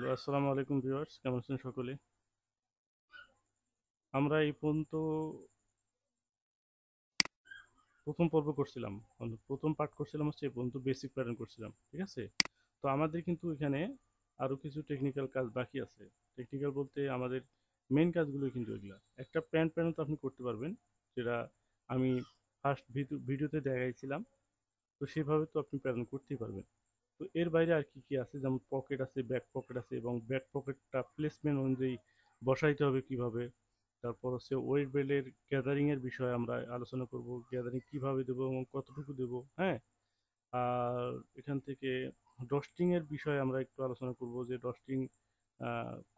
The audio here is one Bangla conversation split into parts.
হ্যালো আসসালামু আলাইকুম ভিউয়ার্স কেমন আছেন সকলে আমরা এই পর্যন্ত প্রথম পর্ব করছিলাম মানে প্রথম পার্ট করছিলাম হচ্ছে এই পর্যন্ত বেসিক প্যাটার্ন করছিলাম ঠিক আছে তো আমাদের কিন্তু এখানে আরও কিছু টেকনিক্যাল কাজ বাকি আছে টেকনিক্যাল বলতে আমাদের মেন কাজগুলো কিন্তু এগুলো একটা প্যান্ট প্যান্ট তো আপনি করতে পারবেন যেটা আমি ফার্স্ট ভিডিওতে দেখাইছিলাম তো সেভাবে তো আপনি প্যাটার্ন করতেই পারবেন তো এর বাইরে আর কি কি আছে যেমন পকেট আছে ব্যাক পকেট আছে এবং ব্যাক পকেটটা প্লেসমেন্ট অনুযায়ী বসাইতে হবে কিভাবে তারপর হচ্ছে ওয়েট বেলের গ্যাদারিংয়ের বিষয়ে আমরা আলোচনা করব গ্যাদারিং কিভাবে দেবো এবং কতটুকু দেব হ্যাঁ আর এখান থেকে ডস্টিংয়ের বিষয়ে আমরা একটু আলোচনা করব যে ডস্টিং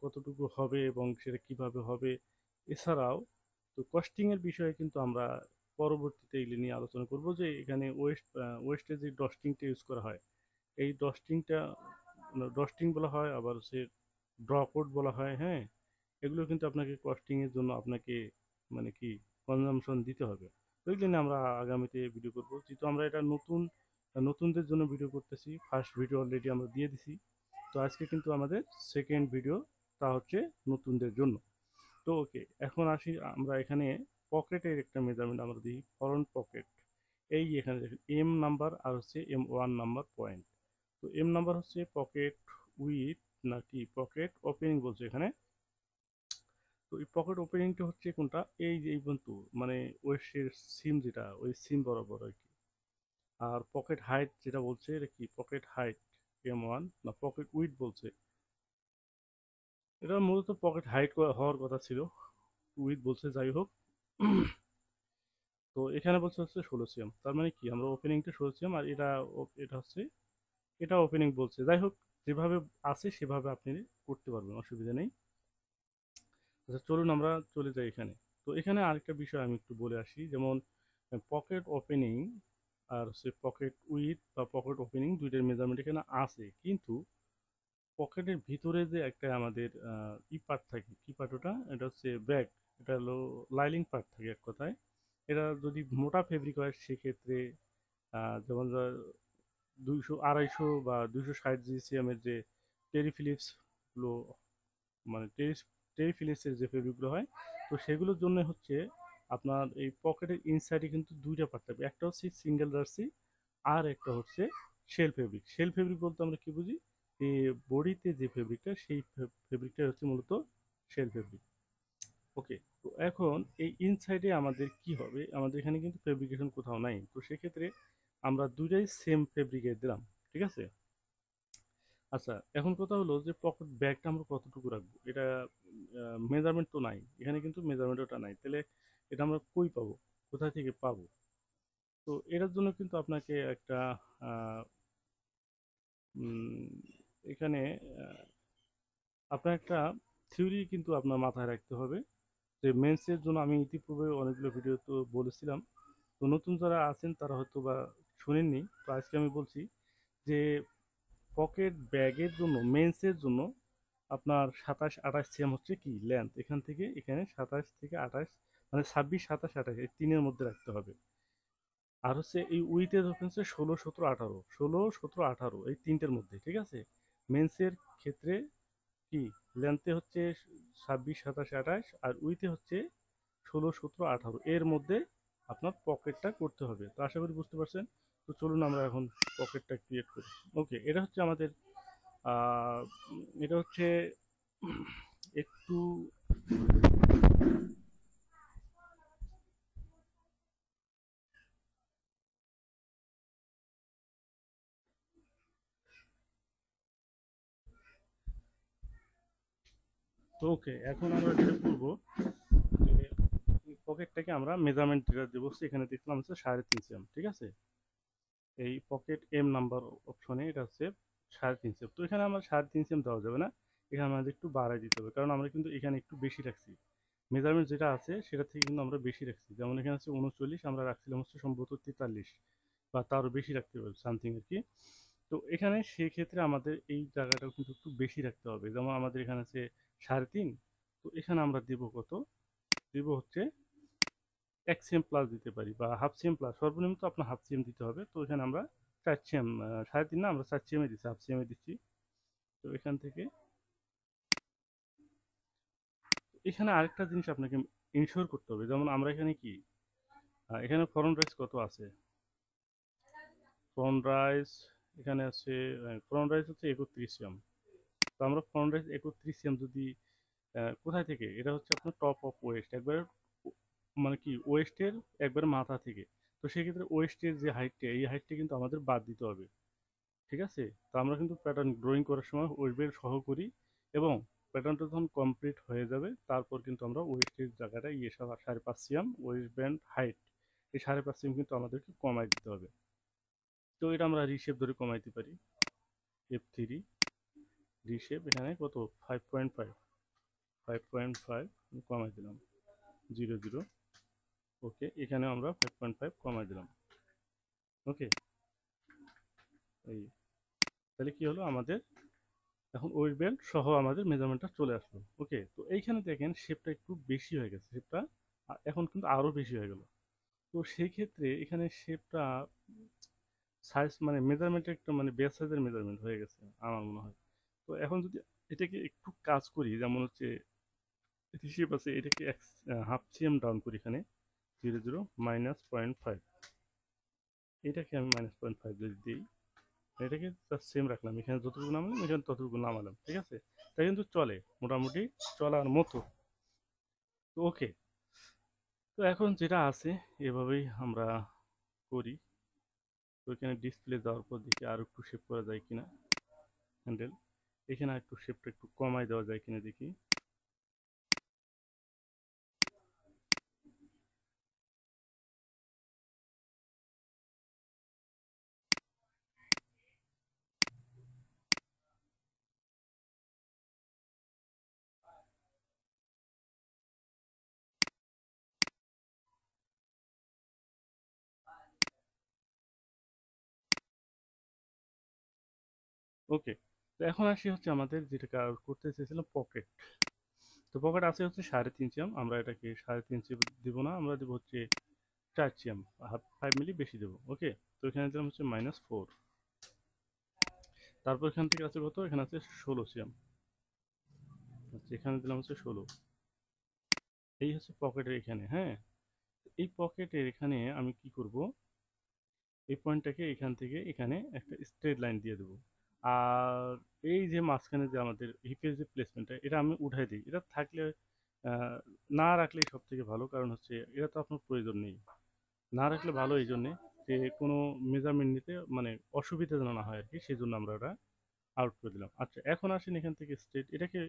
কতটুকু হবে এবং সেটা কিভাবে হবে এছাড়াও তো কস্টিংয়ের বিষয়ে কিন্তু আমরা পরবর্তীতে এগুলি নিয়ে আলোচনা করব যে এখানে ওয়েস্ট ওয়েস্টে যে ডস্টিংটা ইউজ করা হয় এই ডস্টিংটা ডস্টিং বলা হয় আবার সে ড্র কোড বলা হয় হ্যাঁ এগুলো কিন্তু আপনাকে কস্টিংয়ের জন্য আপনাকে মানে কি কনজামশন দিতে হবে ওই জন্য আমরা আগামীতে ভিডিও করবো যেহেতু আমরা এটা নতুন নতুনদের জন্য ভিডিও করতেছি ফার্স্ট ভিডিও অলরেডি আমরা দিয়ে দিছি তো আজকে কিন্তু আমাদের সেকেন্ড ভিডিও তা হচ্ছে নতুনদের জন্য তো ওকে এখন আসি আমরা এখানে পকেটের একটা মেজারমেন্ট আমরা দিই ফরন পকেট এই এখানে দেখেন এম নাম্বার আর হচ্ছে এম ওয়ান নাম্বার পয়েন্ট তো এম নাম্বার হচ্ছে পকেট উইথ নাকি পকেট ওপেনিং বলছে এখানে তো এই পকেট ওপেনিংটা হচ্ছে কোনটা এই যে এই বন্ধু মানে ওয়েস্টের সিম যেটা ওই সিম বরাবর আর কি আর পকেট হাইট যেটা বলছে এটা কি পকেট হাইট এম ওয়ান না পকেট উইথ বলছে এটা মূলত পকেট হাইট হওয়ার কথা ছিল উইথ বলছে যাই হোক তো এখানে বলছে হচ্ছে ষোলো সিএম তার মানে কি আমরা ওপেনিংটা ষোলো সিএম আর এটা এটা হচ্ছে এটা ওপেনিং বলছে যাই হোক যেভাবে আছে সেভাবে আপনি করতে পারবেন অসুবিধা নেই আচ্ছা চলুন আমরা চলে যাই এখানে তো এখানে আরেকটা বিষয় আমি একটু বলে আসি যেমন পকেট ওপেনিং আর হচ্ছে পকেট উইথ বা পকেট ওপেনিং দুইটার মেজারমেন্ট এখানে আছে কিন্তু পকেটের ভিতরে যে একটা আমাদের ই পার্ট থাকে কি পার্ট ওটা এটা হচ্ছে ব্যাগ এটা হলো লাইলিং পার্ট থাকে এক কথায় এটা যদি মোটা ফেব্রিক হয় সেক্ষেত্রে যেমন দুইশো আড়াইশো বা দুইশো ষাট জিসিএমের যে গুলো মানে টেরি টেরিফিলিপসের যে ফেব্রিকগুলো হয় তো সেগুলোর জন্য হচ্ছে আপনার এই পকেটের ইনসাইডে কিন্তু দুইটা পার্ট থাকবে একটা হচ্ছে সিঙ্গেল জার্সি আর একটা হচ্ছে শেল ফেব্রিক শেল ফেব্রিক বলতে আমরা কি বুঝি বডিতে যে ফেব্রিকটা সেই ফেব্রিকটা হচ্ছে মূলত শেল ফেব্রিক ওকে তো এখন এই ইনসাইডে আমাদের কি হবে আমাদের এখানে কিন্তু ফেব্রিকেশন কোথাও নাই তো সেক্ষেত্রে আমরা দুইটাই সেম ফেব্রিকে দিলাম ঠিক আছে আচ্ছা এখন কথা হলো যে পকেট ব্যাগটা আমরা কতটুকু রাখবো এটা মেজারমেন্ট তো নাই এখানে কিন্তু মেজারমেন্ট ওটা নাই তাহলে এটা আমরা কই পাবো কোথা থেকে পাবো তো এটার জন্য কিন্তু আপনাকে একটা এখানে আপনার একটা থিওরি কিন্তু আপনার মাথায় রাখতে হবে যে মেন্সের জন্য আমি ইতিপূর্বে অনেকগুলো ভিডিও তো বলেছিলাম তো নতুন যারা আছেন তারা হয়তো বা শুনেননি তো আজকে আমি বলছি যে পকেট ব্যাগের জন্য মেন্সের জন্য আপনার সাতাশ আঠাশ সেম হচ্ছে কি লেন্থ এখান থেকে এখানে সাতাশ থেকে আঠাশ মানে ছাব্বিশ সাতাশ আঠাশ এই তিনের মধ্যে রাখতে হবে আর হচ্ছে এই উইথের হচ্ছে ষোলো সতেরো আঠারো ষোলো সতেরো আঠারো এই তিনটের মধ্যে ঠিক আছে মেন্সের ক্ষেত্রে কি লেন্থে হচ্ছে ছাব্বিশ সাতাশ আঠাশ আর উইথে হচ্ছে ষোলো সতেরো আঠারো এর মধ্যে আপনার পকেটটা করতে হবে তো আশা করি বুঝতে পারছেন তো চলুন আমরা এখন পকেটটা ক্রিয়েট করি ওকে এটা হচ্ছে আমাদের এটা হচ্ছে একটু তো ওকে এখন আমরা যেটা করবো পকেটটাকে আমরা মেজারমেন্ট দেবো সেখানে দেখলাম হচ্ছে সাড়ে তিন সেম ঠিক আছে এই পকেট এম নাম্বার অপশনে এটা হচ্ছে সাড়ে তিন সেম তো এখানে আমার সাড়ে তিন সেম দেওয়া যাবে না এখানে আমাদের একটু বাড়াই দিতে হবে কারণ আমরা কিন্তু এখানে একটু বেশি রাখছি মেজারমেন্ট যেটা আছে সেটা থেকে কিন্তু আমরা বেশি রাখছি যেমন এখানে আছে উনচল্লিশ আমরা রাখছিলাম হচ্ছে সম্ভবত তেতাল্লিশ বা তারও বেশি রাখতে পারবে সামথিং আর কি তো এখানে সেক্ষেত্রে আমাদের এই জায়গাটাও কিন্তু একটু বেশি রাখতে হবে যেমন আমাদের এখানে আছে সাড়ে তিন তো এখানে আমরা দেব কত দেব হচ্ছে এক সিএম প্লাস দিতে পারি বা হাফ সিএম প্লাস সর্বনিম্ন তো আপনার হাফ সিএম দিতে হবে তো এখানে আমরা চার সিএম সাড়ে তিন না আমরা চার সিএমে দিচ্ছি হাফ সিএমে দিচ্ছি তো এখান থেকে এখানে আরেকটা জিনিস আপনাকে ইনশিওর করতে হবে যেমন আমরা এখানে কি এখানে ফরন রাইস কত আছে ফরন রাইস এখানে আছে ফরন রাইস হচ্ছে একত্রিশ এম তো আমরা ফরন রাইস একত্রিশ এম যদি কোথায় থেকে এটা হচ্ছে আপনার টপ অফ ওয়েস্ট একবার মানে কি ওয়েস্টের একবার মাথা থেকে তো সেক্ষেত্রে ওয়েস্টের যে হাইটটা এই হাইটটা কিন্তু আমাদের বাদ দিতে হবে ঠিক আছে তো আমরা কিন্তু প্যাটার্ন ড্রয়িং করার সময় ওয়েবের সহ করি এবং প্যাটার্নটা যখন কমপ্লিট হয়ে যাবে তারপর কিন্তু আমরা ওয়েস্টের জায়গাটা ইয়ে সাড়ে পাঁচ সিএম ওয়েস্ট ব্যান্ড হাইট এই সাড়ে পাঁচ সিএম কিন্তু আমাদেরকে কমাই দিতে হবে তো এটা আমরা রিসেপ ধরে কমাইতে পারি এফ থ্রি রিসেপ এখানে কত five point five five point five কমাই দিলাম জিরো জিরো ওকে এখানে আমরা ফাইভ পয়েন্ট ফাইভ কমাই দিলাম ওকে এই তাহলে কি হলো আমাদের এখন ওয়েট বেল্ট সহ আমাদের মেজারমেন্টটা চলে আসলো ওকে তো এইখানে দেখেন শেপটা একটু বেশি হয়ে গেছে শেপটা এখন কিন্তু আরও বেশি হয়ে গেল তো সেই ক্ষেত্রে এখানে শেপটা সাইজ মানে মেজারমেন্ট একটা মানে বেস সাইজের মেজারমেন্ট হয়ে গেছে আমার মনে হয় তো এখন যদি এটাকে একটু কাজ করি যেমন হচ্ছে এটি শেপ আছে এটাকে এক্স হাফ সিএম ডাউন করি এখানে zero zero minus point five এটাকে আমি মাইনাস পয়েন্ট ফাইভ যদি দিই এটাকে তার সেম রাখলাম এখানে যতটুকু নামলাম এখানে ততটুকু নামালাম ঠিক আছে তা কিন্তু চলে মোটামুটি চলার মতো তো ওকে তো এখন যেটা আছে এভাবেই আমরা করি তো এখানে ডিসপ্লে দেওয়ার পর দেখি আর একটু শেপ করা যায় কিনা হ্যান্ডেল এখানে একটু শেপটা একটু কমায় দেওয়া যায় কিনা দেখি ওকে তো এখন আসি হচ্ছে আমাদের যেটা করতে চেয়েছিলাম পকেট তো পকেট আছে হচ্ছে সাড়ে তিন চিয়াম আমরা এটাকে সাড়ে তিন চিয়াম দেবো না আমরা দেবো হচ্ছে চার চিয়াম হাফ ফাইভ মিলি বেশি দেবো ওকে তো এখানে দিলাম হচ্ছে মাইনাস ফোর তারপর এখান থেকে আছে কত এখানে আছে ষোলো চিয়াম আচ্ছা এখানে দিলাম হচ্ছে ষোলো এই হচ্ছে পকেটের এখানে হ্যাঁ এই পকেটের এখানে আমি কি করব এই পয়েন্টটাকে এখান থেকে এখানে একটা স্ট্রেট লাইন দিয়ে দেবো আর এই যে মাঝখানে যে আমাদের হিপের যে প্লেসমেন্টটা এটা আমি উঠাই দিই এটা থাকলে না রাখলেই সব থেকে ভালো কারণ হচ্ছে এটা তো আপনার প্রয়োজন নেই না রাখলে ভালো এই জন্যে যে কোনো মেজারমেন্ট নিতে মানে অসুবিধা যেন না হয় আর কি সেই জন্য আমরা ওটা আউট করে দিলাম আচ্ছা এখন আসেন এখান থেকে স্ট্রেট এটাকে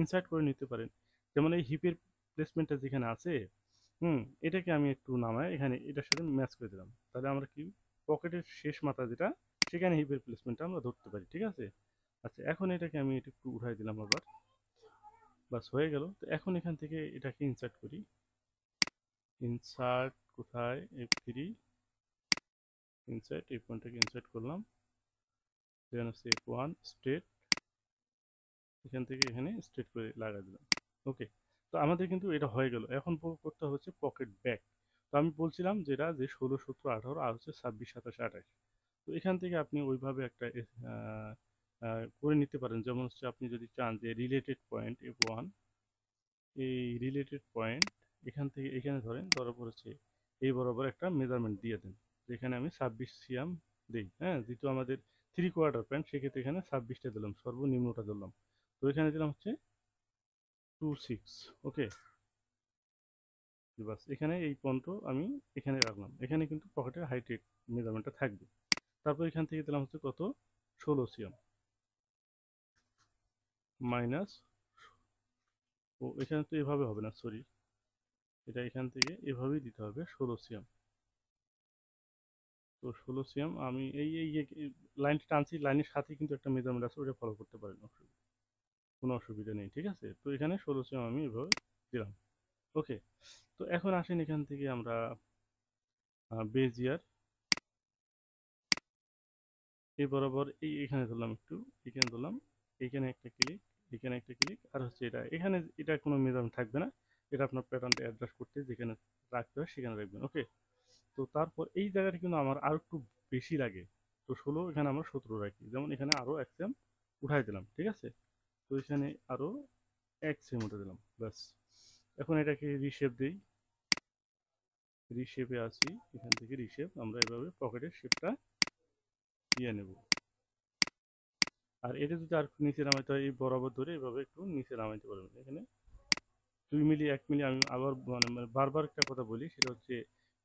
ইনসার্ট করে নিতে পারেন যেমন এই হিপের প্লেসমেন্টটা যেখানে আছে হুম এটাকে আমি একটু নামায় এখানে এটার সাথে ম্যাচ করে দিলাম তাহলে আমরা কি পকেটের শেষ মাথা যেটা সেখানে হিপের প্লেসমেন্টটা আমরা ধরতে পারি ঠিক আছে আচ্ছা এখন এটাকে আমি এটা একটু উঠাই দিলাম আবার বাস হয়ে গেল তো এখন এখান থেকে এটাকে ইনসার্ট করি ইনসার্ট কোথায় এফ থ্রি ইনসার্ট এফ ওয়ানটাকে ইনসার্ট করলাম হচ্ছে এফ ওয়ান স্ট্রেট এখান থেকে এখানে স্ট্রেট করে লাগা দিলাম ওকে তো আমাদের কিন্তু এটা হয়ে গেল এখন করতে হচ্ছে পকেট ব্যাগ তো আমি বলছিলাম যেটা যে ষোলো সতেরো আঠারো আর হচ্ছে ছাব্বিশ সাতাশ আঠাশ তো এখান থেকে আপনি ওইভাবে একটা করে নিতে পারেন যেমন হচ্ছে আপনি যদি চান যে রিলেটেড পয়েন্ট এফ ওয়ান এই রিলেটেড পয়েন্ট এখান থেকে এখানে ধরেন ধরার পর হচ্ছে এই বরাবর একটা মেজারমেন্ট দিয়ে দেন যেখানে আমি ছাব্বিশ সিয়াম দিই হ্যাঁ যেহেতু আমাদের থ্রি কোয়ার্টার প্যান্ট সেক্ষেত্রে এখানে ছাব্বিশটা দিলাম সর্বনিম্নটা দিলাম তো এখানে দিলাম হচ্ছে টু সিক্স ওকে বাস এখানে এই পন্ট আমি এখানে রাখলাম এখানে কিন্তু পকেটের হাইটের মেজারমেন্টটা থাকবে তারপর এখান থেকে দিলাম হচ্ছে কত ষোলো সিএম মাইনাস ও এখানে তো এভাবে হবে না সরি এটা এখান থেকে এভাবেই দিতে হবে ষোলো সিএম তো ষোলো সিএম আমি এই এই লাইনটা টানছি লাইনের সাথে কিন্তু একটা মেজারমেন্ট আছে ওটা ফলো করতে পারেন কোনো অসুবিধা নেই ঠিক আছে তো এখানে ষোলো সিএম আমি এভাবে দিলাম ওকে তো এখন আসেন এখান থেকে আমরা বেজিয়ার এই বরাবর এই এখানে ধরলাম একটু এখানে ধরলাম এখানে একটা ক্লিক এখানে একটা ক্লিক আর হচ্ছে এটা এখানে এটা কোনো মেজাম থাকবে না এটা আপনার প্যাটার্নটা অ্যাডজাস্ট করতে যেখানে রাখতে হয় সেখানে রাখবেন ওকে তো তারপর এই জায়গাটা কিন্তু আমার আর একটু বেশি লাগে তো ষোলো এখানে আমরা সতেরো রাখি যেমন এখানে আরও এক সেম উঠাই দিলাম ঠিক আছে তো এখানে আরও এক সেম উঠে দিলাম ব্যাস এখন এটাকে রিসেপ দিই রিসেপে আসি এখান থেকে রিসেপ আমরা এভাবে পকেটের শেপটা দিয়ে নেব আর এটা যদি আর নিচে নামাইতে হয় এই বরাবর ধরে এভাবে একটু নিচে নামাইতে পারবেন এখানে দুই মিলি এক মিলি আমি আবার মানে, মানে বারবার একটা কথা বলি সেটা হচ্ছে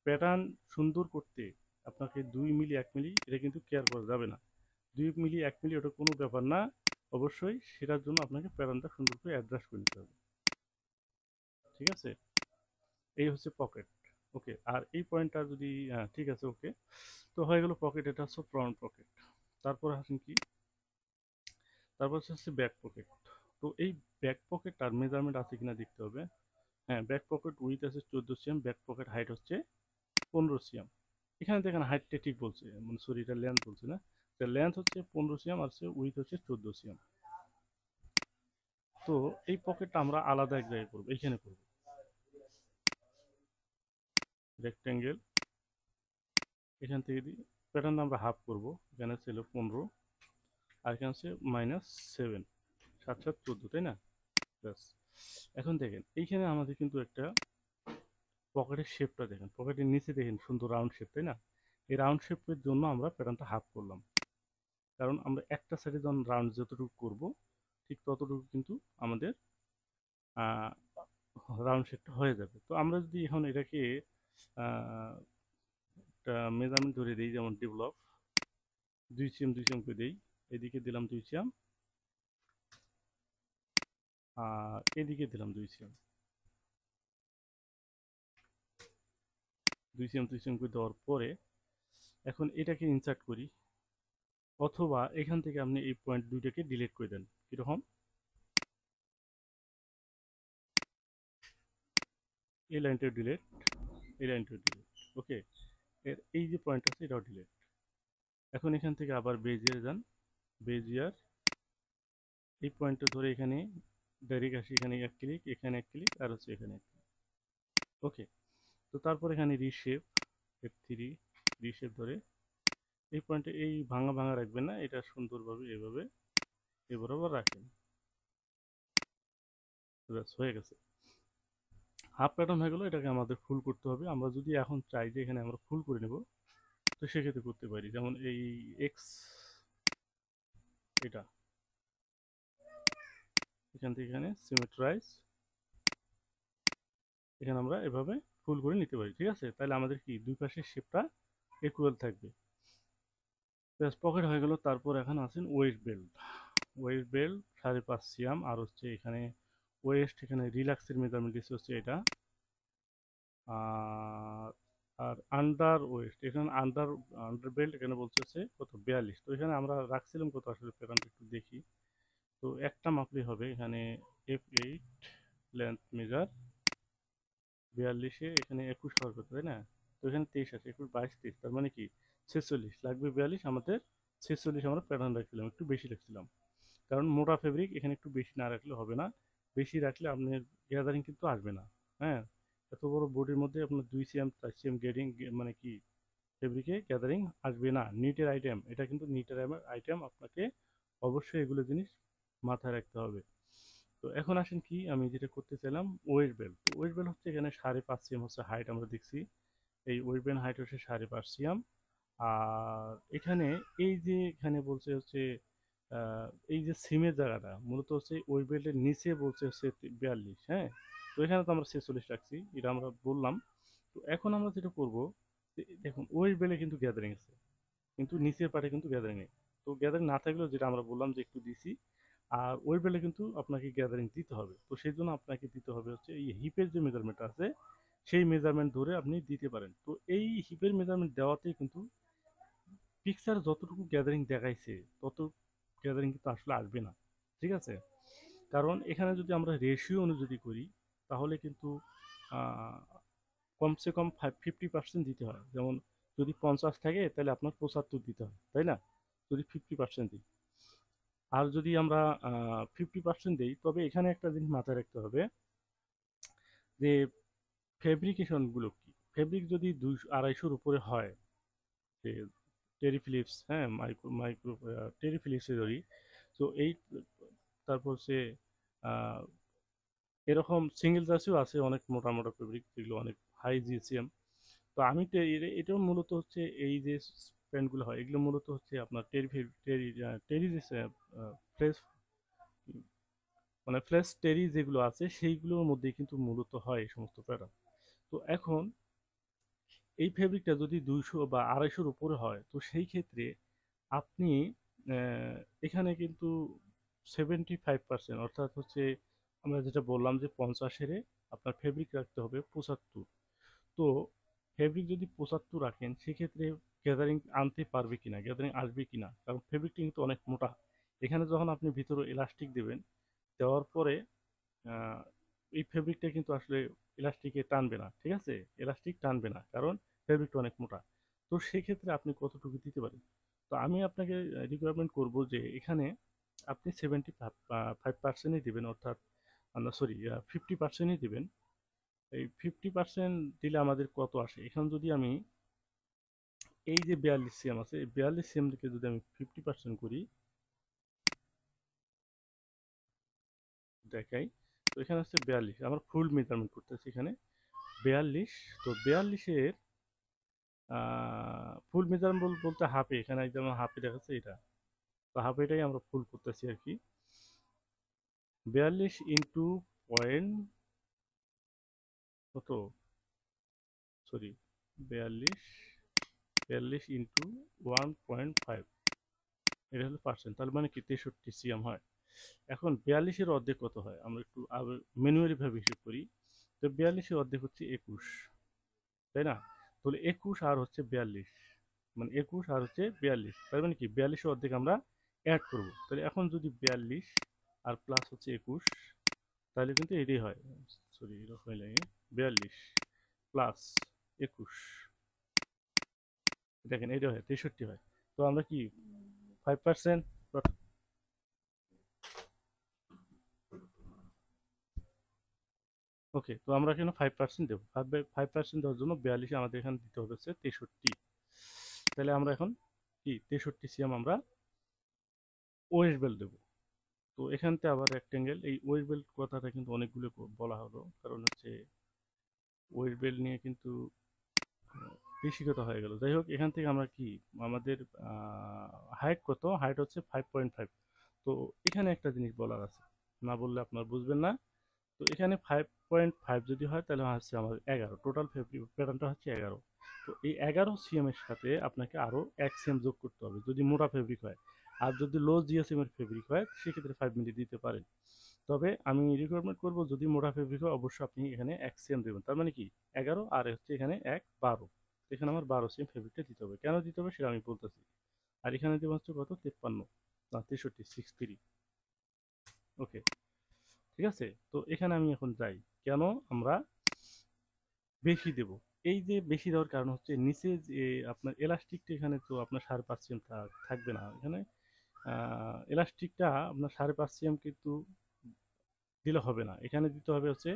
প্যাটার্ন সুন্দর করতে আপনাকে দুই মিলি এক মিলি এটা কিন্তু কেয়ার করা যাবে না দুই মিলি এক মিলি ওটা কোনো ব্যাপার না অবশ্যই সেটার জন্য আপনাকে প্যাটার্নটা সুন্দর করে অ্যাডজাস্ট করে নিতে হবে ঠিক আছে এই হচ্ছে পকেট ওকে আর এই পয়েন্টটা যদি ঠিক আছে ওকে তো হয়ে গেল পকেট এটা হচ্ছে ফ্রন্ট পকেট তারপর আসেন কি তারপর হচ্ছে ব্যাক পকেট তো এই ব্যাক পকেট আর মেজারমেন্ট আছে কিনা দেখতে হবে হ্যাঁ ব্যাক পকেট উইথ আছে চোদ্দো সিএম ব্যাক পকেট হাইট হচ্ছে পনেরো সিএম এখানে দেখেন হাইটটা ঠিক বলছে মানে সরি এটা লেন্থ বলছে না তো লেন্থ হচ্ছে পনেরো সিএম আর উইথ হচ্ছে চোদ্দো সিএম তো এই পকেটটা আমরা আলাদা এক জায়গায় করবো এইখানে করবো রেক্টেঙ্গেল এখান থেকে দিই প্যাটার্ন আমরা হাফ করব এখানে ছিল পনেরো আর এখানে হচ্ছে মাইনাস সেভেন সাত সাত চোদ্দো তাই না ব্যাস এখন দেখেন এইখানে আমাদের কিন্তু একটা পকেটের শেপটা দেখেন পকেটের নিচে দেখেন সুন্দর রাউন্ড শেপ তাই না এই রাউন্ড শেপের জন্য আমরা প্যাটার্নটা হাফ করলাম কারণ আমরা একটা সাইডে যখন রাউন্ড যতটুকু করব ঠিক ততটুকু কিন্তু আমাদের রাউন্ড শেপটা হয়ে যাবে তো আমরা যদি এখন এটাকে একটা মেজারমেন্ট ধরে দিই যেমন ডেভেলপ দুই সিএম দুই সিএম করে দিই এদিকে দিলাম দুই সিএম আর এদিকে দিলাম দুই সিএম দুই সিএম দুই সিএম করে দেওয়ার পরে এখন এটাকে ইনসার্ট করি অথবা এখান থেকে আপনি এই পয়েন্ট দুইটাকে ডিলিট করে দেন কীরকম এই লাইনটা ডিলিট এই লাইনটা ডিলেট ওকে এর এই যে পয়েন্ট আছে এটাও ডিলেট এখন এখান থেকে আবার বেজিয়ার যান বেজিয়ার এই পয়েন্টটা ধরে এখানে ডাইরেক্ট আসি এখানে এক ক্লিক এখানে এক ক্লিক আর হচ্ছে এখানে এক ক্লিক ওকে তো তারপর এখানে রিশেপ এফ থ্রি রিশেপ ধরে এই পয়েন্টে এই ভাঙা ভাঙা রাখবেন না এটা সুন্দরভাবে এভাবে এ বরাবর রাখেন হয়ে গেছে হাফ প্যাটার্ন হয়ে গেলো এটাকে আমাদের ফুল করতে হবে আমরা যদি এখন চাই যে এখানে আমরা ফুল করে নেব তো সেক্ষেত্রে করতে পারি যেমন এই এক্স এটা এখান থেকে এখানে সিমেট্রাইজ এখানে আমরা এভাবে ফুল করে নিতে পারি ঠিক আছে তাহলে আমাদের কি দুই পাশের শেপটা একুয়াল থাকবে প্লাস পকেট হয়ে গেল তারপর এখন আছেন ওয়েস্ট বেল্ট ওয়েস্ট বেল্ট সাড়ে পাঁচ সিয়াম আর হচ্ছে এখানে ওয়েস্ট এখানে রিল্যাক্সের মেজারমেন্ট দিচ্ছে হচ্ছে এটা আর আর আন্ডার ওয়েস্ট এখানে আন্ডার আন্ডার বেল্ট এখানে বলছে হচ্ছে কত বিয়াল্লিশ তো এখানে আমরা রাখছিলাম কত আসলে প্যারানটা একটু দেখি তো একটা মাপলি হবে এখানে এফ এইট লেন্থ মেজার বিয়াল্লিশে এখানে একুশ হওয়ার কথা তাই না তো এখানে তেইশ আছে একুশ বাইশ তেইশ তার মানে কি ছেচল্লিশ লাগবে বিয়াল্লিশ আমাদের ছেচল্লিশ আমরা প্যাটার্ন রাখছিলাম একটু বেশি রাখছিলাম কারণ মোটা ফেব্রিক এখানে একটু বেশি না রাখলে হবে না বেশি রাখলে আপনার গ্যাদারিং কিন্তু আসবে না হ্যাঁ এত বড় বোর্ডের মধ্যে আপনার দুই সিএম চার সিএম গ্যাডিং মানে কি ফেব্রিকে গ্যাদারিং আসবে না নিটের আইটেম এটা কিন্তু নিটের আইটেম আপনাকে অবশ্যই এগুলো জিনিস মাথায় রাখতে হবে তো এখন আসেন কি আমি যেটা করতে চাইলাম ওয়েস্ট বেল তো বেল হচ্ছে এখানে সাড়ে পাঁচ সিএম হচ্ছে হাইট আমরা দেখছি এই ওয়েস্ট বেল হাইট হচ্ছে সাড়ে পাঁচ সিএম আর এখানে এই যে এখানে বলছে হচ্ছে এই যে সিমের জায়গাটা মূলত হচ্ছে ওই বেল্টের নিচে বলছে হচ্ছে বিয়াল্লিশ হ্যাঁ তো এখানে তো আমরা ছেচল্লিশ রাখছি এটা আমরা বললাম তো এখন আমরা যেটা করব দেখুন ওই বেলে কিন্তু গ্যাদারিং আছে কিন্তু নিচের পাটে কিন্তু গ্যাদারিং নেই তো গ্যাদারিং না থাকলেও যেটা আমরা বললাম যে একটু দিছি আর ওই বেলে কিন্তু আপনাকে গ্যাদারিং দিতে হবে তো সেই জন্য আপনাকে দিতে হবে হচ্ছে এই হিপের যে মেজারমেন্ট আছে সেই মেজারমেন্ট ধরে আপনি দিতে পারেন তো এই হিপের মেজারমেন্ট দেওয়াতে কিন্তু পিকচার যতটুকু গ্যাদারিং দেখাইছে তত গ্যাদারিং কিন্তু আসলে আসবে না ঠিক আছে কারণ এখানে যদি আমরা রেশিও অনুযায়ী করি তাহলে কিন্তু কমসে কম ফিফটি পার্সেন্ট দিতে হয় যেমন যদি পঞ্চাশ থাকে তাহলে আপনার পঁচাত্তর দিতে হয় তাই না যদি ফিফটি পার্সেন্ট দিই আর যদি আমরা ফিফটি পার্সেন্ট দিই তবে এখানে একটা জিনিস মাথায় রাখতে হবে যে ফেব্রিকেশনগুলো কি ফেব্রিক যদি দুই আড়াইশোর উপরে হয় টেরি ফিলিপস হ্যাঁ মাইক্রো মাইক্রো টেরি ফিলিপসে ধরি তো এই তারপর সে এরকম সিঙ্গেল চাষিও আছে অনেক মোটা মোটা ফেব্রিক যেগুলো অনেক হাই জিএসএম তো আমি এটাও মূলত হচ্ছে এই যে প্যান্টগুলো হয় এগুলো মূলত হচ্ছে আপনার টেরি টেরি টেরি ফ্রেশ মানে ফ্রেশ টেরি যেগুলো আছে সেইগুলোর মধ্যে কিন্তু মূলত হয় এই সমস্ত প্যাটার্ন তো এখন এই ফেব্রিকটা যদি দুইশো বা আড়াইশোর উপরে হয় তো সেই ক্ষেত্রে আপনি এখানে কিন্তু সেভেন্টি ফাইভ পার্সেন্ট অর্থাৎ হচ্ছে আমরা যেটা বললাম যে পঞ্চাশেরে আপনার ফেব্রিক রাখতে হবে পঁচাত্তর তো ফেব্রিক যদি পঁচাত্তর রাখেন সেক্ষেত্রে গ্যাদারিং আনতে পারবে কিনা গ্যাদারিং আসবে কিনা কারণ ফেব্রিকটা কিন্তু অনেক মোটা এখানে যখন আপনি ভিতরে ইলাস্টিক দেবেন দেওয়ার পরে এই ফেব্রিকটা কিন্তু আসলে ইলাস্টিকে টানবে না ঠিক আছে ইলাস্টিক টানবে না কারণ ফেব্রিকটা অনেক মোটা তো সেক্ষেত্রে আপনি কতটুকু দিতে পারেন তো আমি আপনাকে রিকোয়ারমেন্ট করব যে এখানে আপনি সেভেন্টি ফাইভ পার্সেন্টই দেবেন অর্থাৎ সরি ফিফটি পার্সেন্টই দেবেন এই ফিফটি পার্সেন্ট দিলে আমাদের কত আসে এখন যদি আমি এই যে বিয়াল্লিশ সিএম আছে এই বিয়াল্লিশ সিএমকে যদি আমি ফিফটি পার্সেন্ট করি দেখাই তো এখানে আসছে বিয়াল্লিশ আমার ফুল মেজারমেন্ট করতেছে এখানে বিয়াল্লিশ তো বিয়াল্লিশের ফুল মেজারমেন্ট বলতে হাফে এখানে একদম হাফে দেখাচ্ছে এটা তো হাফেটাই আমরা ফুল করতেছি আর কি বিয়াল্লিশ ইন্টু পয়েন্ট কত সরি বিয়াল্লিশ বিয়াল্লিশ ইন্টু ওয়ান পয়েন্ট ফাইভ এটা হলো পার্সেন্ট তাহলে মানে কি তেষট্টি সিএম হয় এখন বিয়াল্লিশের অর্ধেক কত হয় আমরা একটু ম্যানুয়ালিভাবে হিসেব করি তো বিয়াল্লিশের অর্ধেক হচ্ছে একুশ তাই না তাহলে একুশ আর হচ্ছে বিয়াল্লিশ মানে একুশ আর হচ্ছে বিয়াল্লিশ তাই মানে কি বিয়াল্লিশের অর্ধেক আমরা অ্যাড করব তাহলে এখন যদি বিয়াল্লিশ আর প্লাস হচ্ছে একুশ তাহলে কিন্তু এটাই হয় সরি এরকম লাগে বিয়াল্লিশ প্লাস একুশ দেখেন এটা হয় তেষট্টি হয় তো আমরা কি ফাইভ পার্সেন্ট ওকে তো আমরা এখানে ফাইভ পার্সেন্ট দেবো ফাইভ ফাইভ পার্সেন্ট দেওয়ার জন্য বিয়াল্লিশ আমাদের এখানে দিতে হবে হচ্ছে তেষট্টি তাহলে আমরা এখন কি তেষট্টি সিএম আমরা ওয়েস্ট বেল্ট দেবো তো এখানতে আবার রেক্ট্যাঙ্গেল এই ওয়েস্ট বেল্ট কথাটা কিন্তু অনেকগুলো বলা হলো কারণ হচ্ছে ওয়েস্ট বেল্ট নিয়ে কিন্তু বেশি কথা হয়ে গেল যাই হোক এখান থেকে আমরা কি আমাদের হাইট কত হাইট হচ্ছে ফাইভ পয়েন্ট ফাইভ তো এখানে একটা জিনিস বলার আছে না বললে আপনার বুঝবেন না তো এখানে ফাইভ পয়েন্ট ফাইভ যদি হয় তাহলে হচ্ছে আমাদের এগারো টোটাল প্যাটার্নটা হচ্ছে এগারো তো এই এগারো সিএমের সাথে আপনাকে আরও এক সিএম যোগ করতে হবে যদি মোটা ফেব্রিক হয় আর যদি লো জিএসএমের ফেব্রিক হয় সেক্ষেত্রে ফাইভ মিলি দিতে পারেন তবে আমি রিকোয়ারমেন্ট করব যদি মোটা ফেব্রিক হয় অবশ্যই আপনি এখানে এক সিএম দেবেন তার মানে কি এগারো আর হচ্ছে এখানে এক বারো এখানে আমার বারো সিএম ফেব্রিকটা দিতে হবে কেন দিতে হবে সেটা আমি বলতেছি আর এখানে দেবো হচ্ছে কত তেপ্পান্ন না তেষট্টি সিক্স থ্রি ওকে ঠিক আছে তো এখানে আমি এখন যাই কেন আমরা বেশি দেব এই যে বেশি দেওয়ার কারণ হচ্ছে নিচে যে আপনার এলাস্টিকটা এখানে তো আপনার সাড়ে পাঁচ সিএম থাকবে না এখানে এলাস্টিকটা আপনার সাড়ে পাঁচ সিএম কিন্তু দিলে হবে না এখানে দিতে হবে হচ্ছে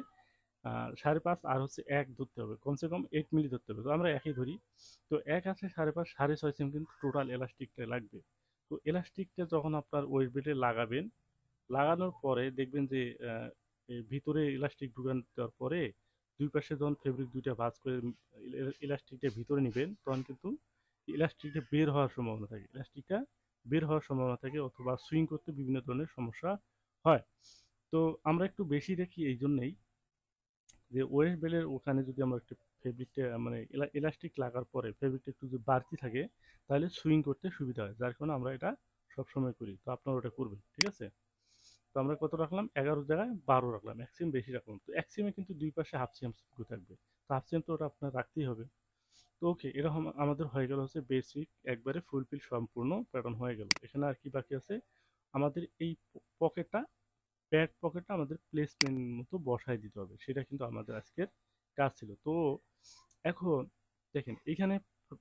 সাড়ে পাঁচ আর হচ্ছে এক ধরতে হবে কমসে কম এইট মিলি ধরতে হবে তো আমরা একই ধরি তো এক আছে সাড়ে পাঁচ সাড়ে ছয় সিএম কিন্তু টোটাল এলাস্টিকটা লাগবে তো এলাস্টিকটা যখন আপনার ওয়েট বেল্টে লাগাবেন লাগানোর পরে দেখবেন যে ভিতরে ইলাস্টিক ঢুকান দেওয়ার পরে দুই পাশে যখন ফেব্রিক দুইটা ভাজ করে ইলাস্টিকটা ভিতরে নেবেন তখন কিন্তু ইলাস্টিকটা বের হওয়ার সম্ভাবনা থাকে ইলাস্টিকটা বের হওয়ার সম্ভাবনা থাকে অথবা সুইং করতে বিভিন্ন ধরনের সমস্যা হয় তো আমরা একটু বেশি দেখি এই জন্যেই যে ওয়েস্ট বেলের ওখানে যদি আমরা একটু ফেব্রিকটা মানে ইলাস্টিক লাগার পরে ফেব্রিকটা একটু যদি বাড়তি থাকে তাহলে সুইং করতে সুবিধা হয় যার কারণে আমরা এটা সবসময় করি তো আপনারা ওটা করবেন ঠিক আছে তো আমরা কত রাখলাম এগারো জায়গায় বারো রাখলাম এক সিম বেশি রাখলাম তো এক সিমে কিন্তু দুই পাশে হাফ সিএম স্ক্রু থাকবে তো হাফ সিএম তো ওটা আপনার রাখতেই হবে তো ওকে এরকম আমাদের হয়ে গেল হচ্ছে বেসিক একবারে ফুলফিল সম্পূর্ণ প্যাটার্ন হয়ে গেল এখানে আর কি বাকি আছে আমাদের এই পকেটটা ব্যাক পকেটটা আমাদের প্লেসমেন্ট মতো বসায় দিতে হবে সেটা কিন্তু আমাদের আজকের কাজ ছিল তো এখন দেখেন এখানে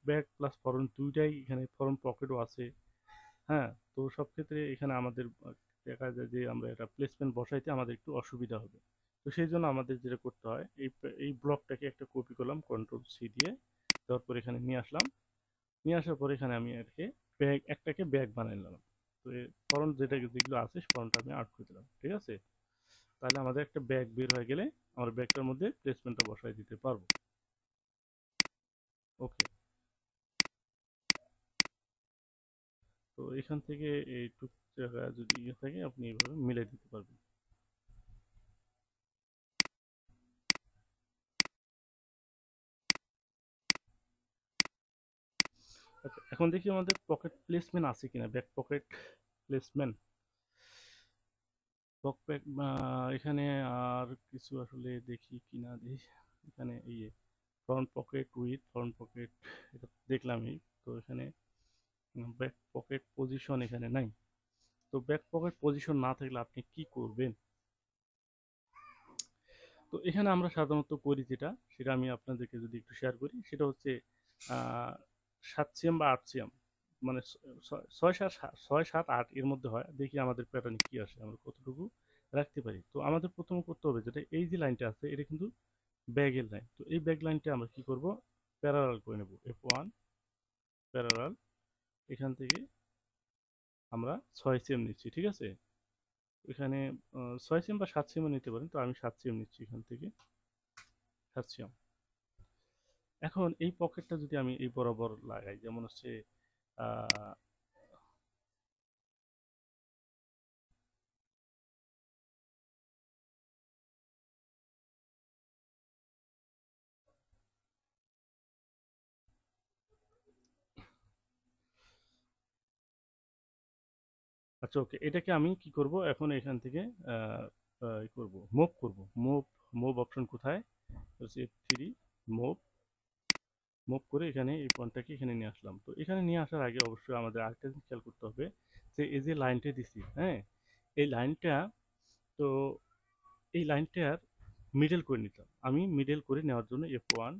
ব্যাক প্লাস ফরম দুইটাই এখানে ফরম পকেটও আছে হ্যাঁ তো সব ক্ষেত্রে এখানে আমাদের দেখা যায় যে আমরা এটা প্লেসমেন্ট বসাইতে আমাদের একটু অসুবিধা হবে তো সেই জন্য আমাদের যেটা করতে হয় এই এই ব্লকটাকে একটা কপি করলাম কন্ট্রোল সি দিয়ে তারপর এখানে নিয়ে আসলাম নিয়ে আসার পর এখানে আমি আরকে ব্যাগ একটাকে ব্যাগ বানিয়ে নিলাম তো ফরন যেটা যেগুলো আছে ফরনটা আমি আর্ট করে দিলাম ঠিক আছে তাহলে আমাদের একটা ব্যাগ বের হয়ে গেলে আমরা ব্যাগটার মধ্যে প্লেসমেন্টটা বসাই দিতে পারবো ওকে তো এখান থেকে এই টাকা যদি ইয়ে থাকে আপনি এভাবে মিলাই দিতে পারবেন আচ্ছা, এখন দেখি আমাদের পকেট প্লেসমেন্ট আছে কিনা ব্যাক পকেট প্লেসমেন্ট পকপ্যাক এখানে আর কিছু আসলে দেখি কিনা দেখি এখানে ইয়ে front pocket width front pocket এটা দেখলামই তো এখানে ব্যাক পকেট পজিশন এখানে নাই তো ব্যাক পকেট পজিশন না থাকলে আপনি কি করবেন তো এখানে আমরা সাধারণত করি যেটা সেটা আমি আপনাদেরকে যদি একটু শেয়ার করি সেটা হচ্ছে সাত সিএম বা আট সিএম মানে ছয় সাত ছয় সাত আট এর মধ্যে হয় দেখি আমাদের প্যাটার্নে কি আসে আমরা কতটুকু রাখতে পারি তো আমাদের প্রথম করতে হবে যেটা এই যে লাইনটা আছে এটা কিন্তু ব্যাগের লাইন তো এই ব্যাগ লাইনটা আমরা কি করব প্যারালাল করে নেব এফ ওয়ান প্যারাল এখান থেকে আমরা ছয় সিএম নিচ্ছি ঠিক আছে এখানে ছয় সিএম বা সাত সিএমও নিতে পারেন তো আমি সাত সিএম নিচ্ছি এখান থেকে সাত সিএম এখন এই পকেটটা যদি আমি এই বরাবর লাগাই যেমন হচ্ছে আচ্ছা ওকে এটাকে আমি কি করব এখন এখান থেকে করব মুভ করব মুভ মুভ অপশন কোথায় এফ থ্রি মুভ মুভ করে এখানে এই পয়েন্টটাকে এখানে নিয়ে আসলাম তো এখানে নিয়ে আসার আগে অবশ্যই আমাদের আরেকটা জিনিস খেয়াল করতে হবে যে এই যে লাইনটা দিছি হ্যাঁ এই লাইনটা তো এই লাইনটার মিডল করে নিতাম আমি মিডল করে নেওয়ার জন্য এফ ওয়ান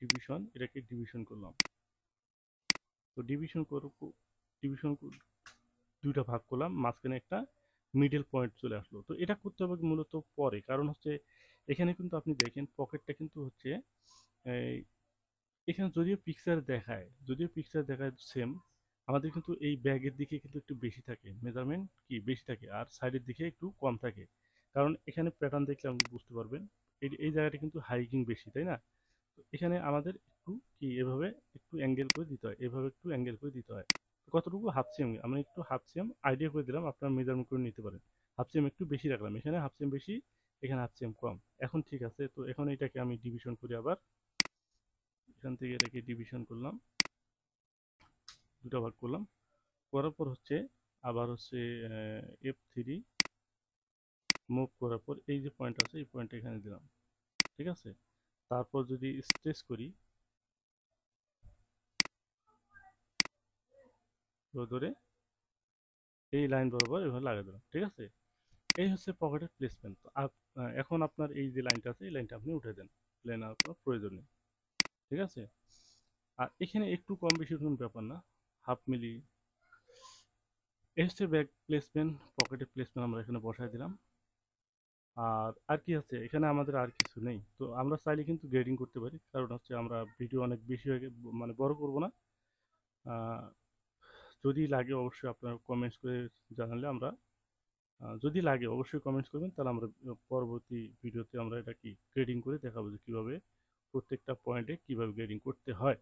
ডিভিশন এটাকে ডিভিশন করলাম তো ডিভিশন ডিভিশন দুইটা ভাগ করলাম মাঝখানে একটা মিডল পয়েন্ট চলে আসলো তো এটা করতে হবে মূলত পরে কারণ হচ্ছে এখানে কিন্তু আপনি দেখেন পকেটটা কিন্তু হচ্ছে এখানে যদিও পিকচার দেখায় যদিও পিকচার দেখায় সেম আমাদের কিন্তু এই ব্যাগের দিকে কিন্তু একটু বেশি থাকে মেজারমেন্ট কি বেশি থাকে আর সাইডের দিকে একটু কম থাকে কারণ এখানে প্যাটার্ন দেখলে আপনি বুঝতে পারবেন এই এই জায়গাটা কিন্তু হাইকিং বেশি তাই না তো এখানে আমাদের একটু কি এভাবে একটু অ্যাঙ্গেল করে দিতে হয় এভাবে একটু অ্যাঙ্গেল করে দিতে হয় কতটুকু হাফ সিএম আমি একটু হাফ সিএম আইডিয়া করে দিলাম আপনার মেজারমেন্ট করে নিতে পারেন হাফ সিএম একটু বেশি রাখলাম এখানে হাফ সিএম বেশি এখানে হাফ সিএম কম এখন ঠিক আছে তো এখন এটাকে আমি ডিভিশন করি আবার এখান থেকে এটাকে ডিভিশন করলাম দুটা ভাগ করলাম করার পর হচ্ছে আবার হচ্ছে এফ থ্রি মুভ করার পর এই যে পয়েন্ট আছে এই পয়েন্টটা এখানে দিলাম ঠিক আছে তারপর যদি স্ট্রেস করি ধরে এই লাইন বরাবর এভাবে লাগিয়ে দিলাম ঠিক আছে এই হচ্ছে পকেটের প্লেসমেন্ট এখন আপনার এই যে লাইনটা আছে এই লাইনটা আপনি উঠে দেন লাইন আপনার প্রয়োজন নেই ঠিক আছে আর এখানে একটু কম বেশি কোনো ব্যাপার না হাফ মিলি এই হচ্ছে ব্যাগ প্লেসমেন্ট পকেটের প্লেসমেন্ট আমরা এখানে বসাই দিলাম আর আর কি আছে এখানে আমাদের আর কিছু নেই তো আমরা চাইলে কিন্তু গ্রেডিং করতে পারি কারণ হচ্ছে আমরা ভিডিও অনেক বেশি হয়ে মানে বড় করব না যদি লাগে অবশ্যই আপনারা কমেন্টস করে জানালে আমরা যদি লাগে অবশ্যই কমেন্টস করবেন তাহলে আমরা পরবর্তী ভিডিওতে আমরা এটা কি গ্রেডিং করে দেখাবো যে কীভাবে প্রত্যেকটা পয়েন্টে কীভাবে গ্রেডিং করতে হয়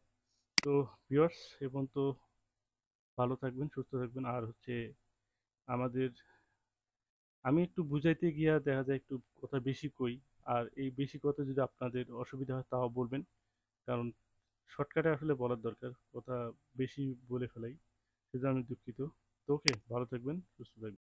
তো ভিওর্স এবং তো ভালো থাকবেন সুস্থ থাকবেন আর হচ্ছে আমাদের আমি একটু বুঝাইতে গিয়া দেখা যায় একটু কথা বেশি কই আর এই বেশি কথা যদি আপনাদের অসুবিধা হয় তাও বলবেন কারণ শর্টকাটে আসলে বলার দরকার কথা বেশি বলে ফেলাই সেজন্য আমি দুঃখিত তো ওকে ভালো থাকবেন সুস্থ থাকবেন